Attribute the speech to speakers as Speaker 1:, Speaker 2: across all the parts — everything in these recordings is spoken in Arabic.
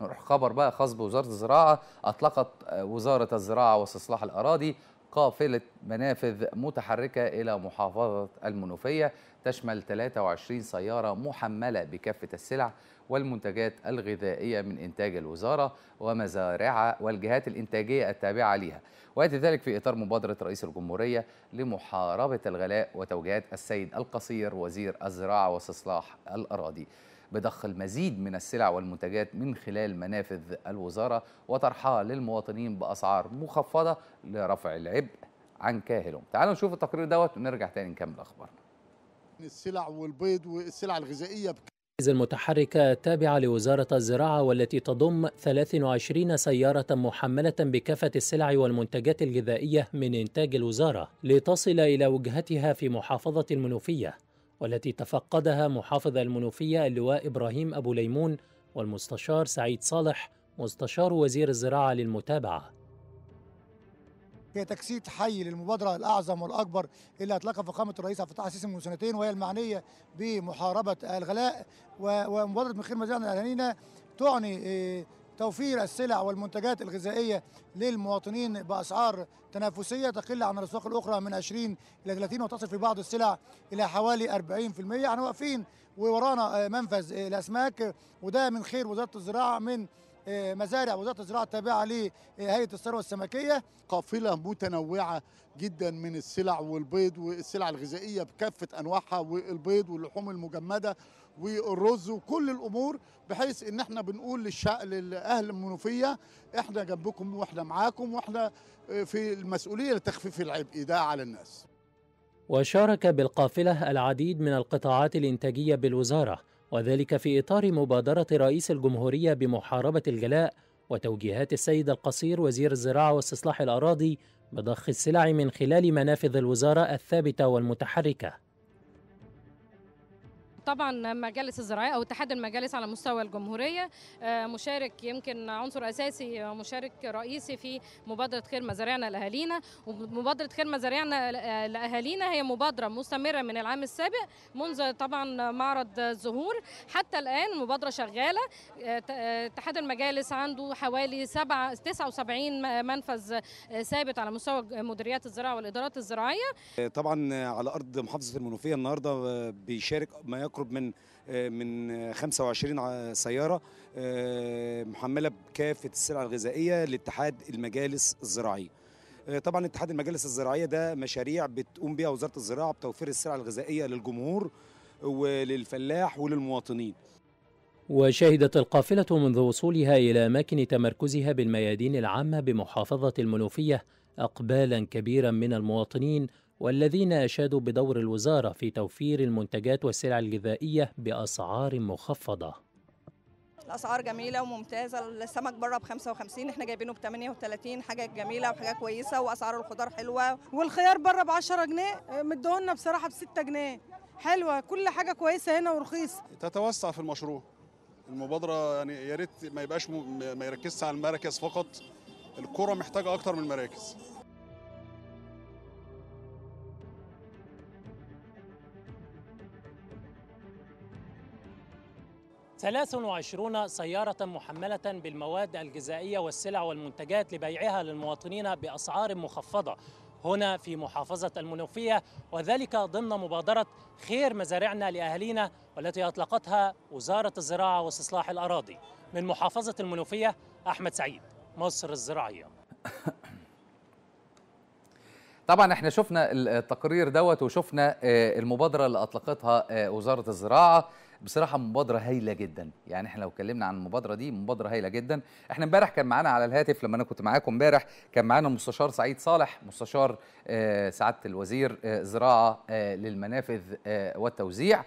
Speaker 1: نروح خبر بقى خاص بوزاره الزراعه اطلقت وزاره الزراعه واستصلاح الاراضي قافلة منافذ متحركة إلى محافظة المنوفية تشمل 23 سيارة محملة بكافة السلع والمنتجات الغذائية من إنتاج الوزارة ومزارعها والجهات الإنتاجية التابعة لها ويأتي ذلك في إطار مبادرة رئيس الجمهورية لمحاربة الغلاء وتوجيهات السيد القصير وزير الزراعة واستصلاح الأراضي بضخ المزيد من السلع والمنتجات من خلال منافذ الوزارة وطرحها للمواطنين بأسعار مخفضة لرفع العبء عن كاهلهم تعالوا نشوف التقرير دوت ونرجع تاني نكمل أخبارنا السلع والبيض والسلع الغذائية
Speaker 2: المراكز المتحركة التابعة لوزارة الزراعة والتي تضم 23 سيارة محملة بكافة السلع والمنتجات الغذائية من إنتاج الوزارة لتصل إلى وجهتها في محافظة المنوفية والتي تفقدها محافظ المنوفية اللواء إبراهيم أبو ليمون والمستشار سعيد صالح مستشار وزير الزراعة للمتابعة هي تجسيد حي للمبادرة الأعظم والأكبر اللي أطلقها فخامة الرئيس عبد الفتاح السيسي من سنتين وهي المعنية بمحاربة الغلاء ومبادرة من خير مزارعنا تعني آه، توفير السلع والمنتجات الغذائية للمواطنين بأسعار تنافسية تقل عن الأسواق الأخرى من 20 إلى 30 وتصل في بعض السلع إلى حوالي 40% احنا واقفين وورانا آه، منفذ آه، الأسماك وده من خير وزارة
Speaker 1: الزراعة من آه، مزارع وزاره الزراعه التابعه لهيئه الثروه السمكيه. قافله متنوعه جدا من السلع والبيض والسلع الغذائيه بكافه انواعها والبيض واللحوم المجمده والرز وكل الامور بحيث ان احنا بنقول للشعب لاهل المنوفيه احنا جنبكم واحنا معاكم واحنا آه، في المسؤوليه لتخفيف العبء ده على الناس.
Speaker 2: وشارك بالقافله العديد من القطاعات الانتاجيه بالوزاره وذلك في اطار مبادره رئيس الجمهوريه بمحاربه الجلاء وتوجيهات السيد القصير وزير الزراعه واستصلاح الاراضي بضخ السلع من خلال منافذ الوزاره الثابته والمتحركه. طبعا مجالس الزراعيه او اتحاد المجالس على مستوى الجمهوريه آه، مشارك يمكن عنصر اساسي آه، مشارك رئيسي في مبادره خير مزارعنا لاهالينا ومبادره خير مزارعنا آه، لاهالينا هي مبادره مستمره من العام السابق منذ طبعا معرض الزهور حتى الان مبادره شغاله اتحاد المجالس عنده حوالي 7 79 منفذ ثابت على مستوى مديريات الزراعه والادارات الزراعيه
Speaker 1: طبعا على ارض محافظه المنوفيه النهارده بيشارك ما يقرب من آه، من 25 سياره آه، محمله بكافه السلع الغذائيه لاتحاد المجالس الزراعيه آه، طبعا اتحاد المجالس الزراعيه ده مشاريع بتقوم بها وزاره الزراعه بتوفير السلع الغذائيه للجمهور وللفلاح وللمواطنين
Speaker 2: وشهدت القافلة منذ وصولها إلى أماكن تمركزها بالميادين العامة بمحافظة المنوفية أقبالا كبيرا من المواطنين والذين أشادوا بدور الوزارة في توفير المنتجات والسلع الغذائية بأسعار مخفضة
Speaker 1: الاسعار جميله وممتازه السمك بره ب 55 احنا جايبينه ب 38 حاجه جميله وحاجه كويسه واسعار الخضار حلوه والخيار بره ب 10 جنيه آه، مدهولنا بصراحه ب 6 جنيه حلوه كل حاجه كويسه هنا ورخيصه
Speaker 2: تتوسع في المشروع المبادره يعني يا ريت ما يبقاش م... ما يركزش على المراكز فقط الكره محتاجه اكتر من المراكز 23 سيارة محملة بالمواد الغذائية والسلع والمنتجات لبيعها للمواطنين بأسعار مخفضة هنا في محافظة المنوفية وذلك ضمن مبادرة خير مزارعنا لأهالينا والتي أطلقتها وزارة الزراعة واستصلاح الأراضي من محافظة المنوفية أحمد سعيد مصر الزراعية
Speaker 1: طبعا احنا شفنا التقرير دوت وشفنا آه، المبادرة اللي أطلقتها آه، وزارة الزراعة بصراحه مبادره هايله جدا يعني احنا لو اتكلمنا عن المبادره دي مبادره هايله جدا احنا امبارح كان معانا على الهاتف لما انا كنت معاكم امبارح كان معانا المستشار سعيد صالح مستشار آه، سعاده الوزير آه، زراعه آه، للمنافذ والتوزيع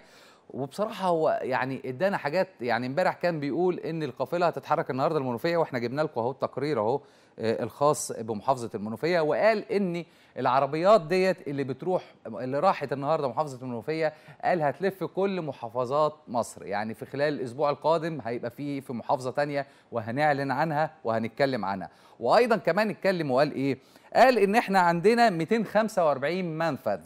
Speaker 1: وبصراحه هو يعني ادانا حاجات يعني امبارح كان بيقول ان القافله هتتحرك النهارده المنوفيه واحنا جبنا لكم اهو التقرير اهو آه، الخاص بمحافظه المنوفيه وقال ان العربيات ديت اللي بتروح اللي راحت النهارده محافظه المنوفيه قال هتلف كل محافظات مصر يعني في خلال الاسبوع القادم هيبقى في في محافظه ثانيه وهنعلن عنها وهنتكلم عنها وايضا كمان اتكلم وقال ايه قال ان احنا عندنا 245 منفذ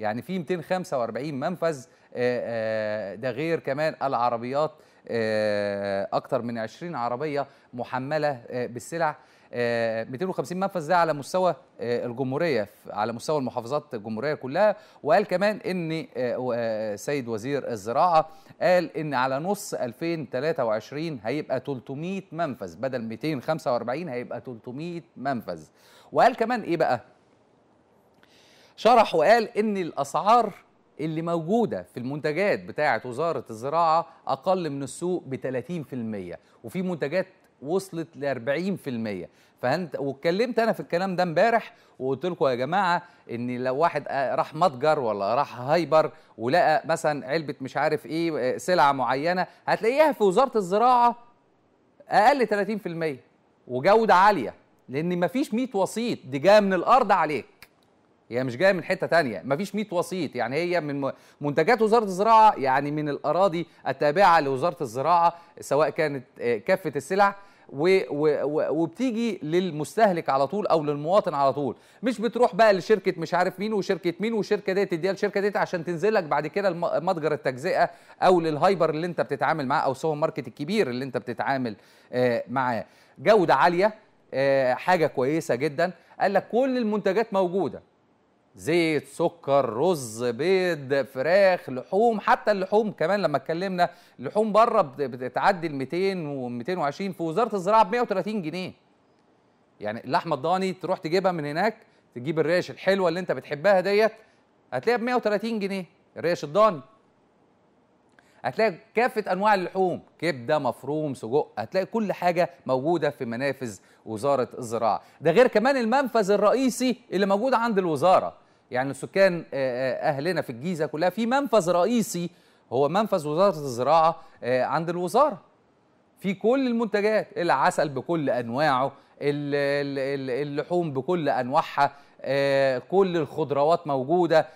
Speaker 1: يعني في 245 منفذ آه، آه، ده غير كمان العربيات آه، اكتر من 20 عربيه محمله بالسلع 250 منفذ ده على مستوى الجمهوريه على مستوى المحافظات الجمهوريه كلها وقال كمان ان سيد وزير الزراعه قال ان على نص 2023 هيبقى 300 منفذ بدل 245 هيبقى 300 منفذ وقال كمان ايه بقى شرح وقال ان الاسعار اللي موجودة في المنتجات بتاعة وزارة الزراعة أقل من السوق ب 30% وفي منتجات وصلت ل 40% فانت واتكلمت انا في الكلام ده امبارح وقلت لكم يا جماعه ان لو واحد آه، راح متجر ولا راح هايبر ولقى مثلا علبه مش عارف ايه آه، سلعه معينه هتلاقيها في وزاره الزراعه اقل 30% وجوده عاليه لان مفيش 100 وسيط دي جايه من الارض عليك هي مش جايه من حته تانية مفيش 100 وسيط يعني هي من منتجات وزاره الزراعه يعني من الاراضي التابعه لوزاره الزراعه سواء كانت آه، كافه السلع و و وبتيجي للمستهلك على طول او للمواطن على طول مش بتروح بقى لشركه مش عارف مين وشركه مين وشركه دي تديها لشركه دي عشان تنزل لك بعد كده متجر التجزئه او للهايبر اللي انت بتتعامل معاه او سوبر ماركت الكبير اللي انت بتتعامل آه، معاه جوده عاليه آه، حاجه كويسه جدا قال لك كل المنتجات موجوده زيت سكر رز بيض فراخ لحوم حتى اللحوم كمان لما اتكلمنا اللحوم بره بتعدي ال 200 و220 في وزاره الزراعه ب 130 جنيه يعني اللحمه الضاني تروح تجيبها من هناك تجيب الريش الحلوه اللي انت بتحبها ديت هتلاقيها ب 130 جنيه الريش الضاني هتلاقي كافة أنواع اللحوم كبدة مفروم سجق هتلاقي كل حاجة موجودة في منافذ وزارة الزراعة ده غير كمان المنفذ الرئيسي اللي موجود عند الوزارة يعني سكان آه، آه، اهلنا في الجيزه كلها في منفذ رئيسي هو منفذ وزاره الزراعه آه، عند الوزاره في كل المنتجات العسل بكل انواعه اللحوم بكل انواعها كل الخضروات موجوده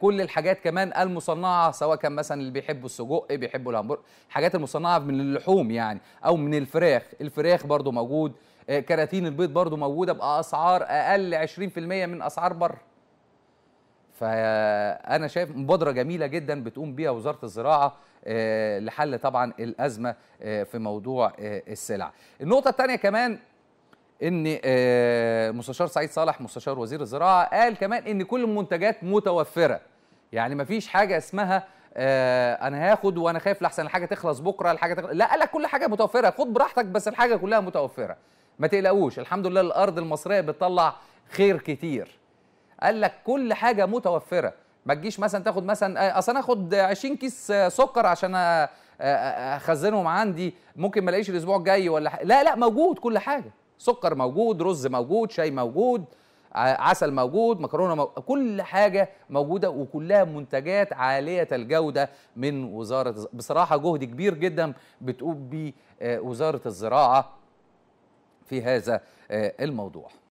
Speaker 1: كل الحاجات كمان المصنعه سواء كان مثلا اللي بيحبوا السجق بيحبوا الهمبرجر الحاجات المصنعه من اللحوم يعني او من الفراخ الفراخ برضو موجود كراتين البيض برضو موجوده باسعار اقل 20% من اسعار بره فانا شايف مبادره جميله جدا بتقوم بيها وزاره الزراعه آه، لحل طبعا الازمه آه، في موضوع آه، السلع النقطه الثانيه كمان ان مستشار سعيد صالح مستشار وزير الزراعه قال كمان ان كل المنتجات متوفره يعني ما فيش حاجه اسمها انا هاخد وانا خايف لاحسن الحاجه تخلص بكره الحاجه تخلص لا قال لك كل حاجه متوفره خد براحتك بس الحاجه كلها متوفره ما تقلقوش الحمد لله الارض المصريه بتطلع خير كتير قال لك كل حاجه متوفره ما تجيش مثلا تاخد مثلا آه، اصل انا اخد 20 كيس سكر عشان اخزنهم عندي ممكن ما الاقيش الاسبوع الجاي ولا حاجة. لا لا موجود كل حاجه سكر موجود رز موجود شاي موجود عسل موجود مكرونه موجود. كل حاجه موجوده وكلها منتجات عاليه الجوده من وزاره بصراحه جهد كبير جدا بتقوم بيه آه، وزاره الزراعه في هذا آه، الموضوع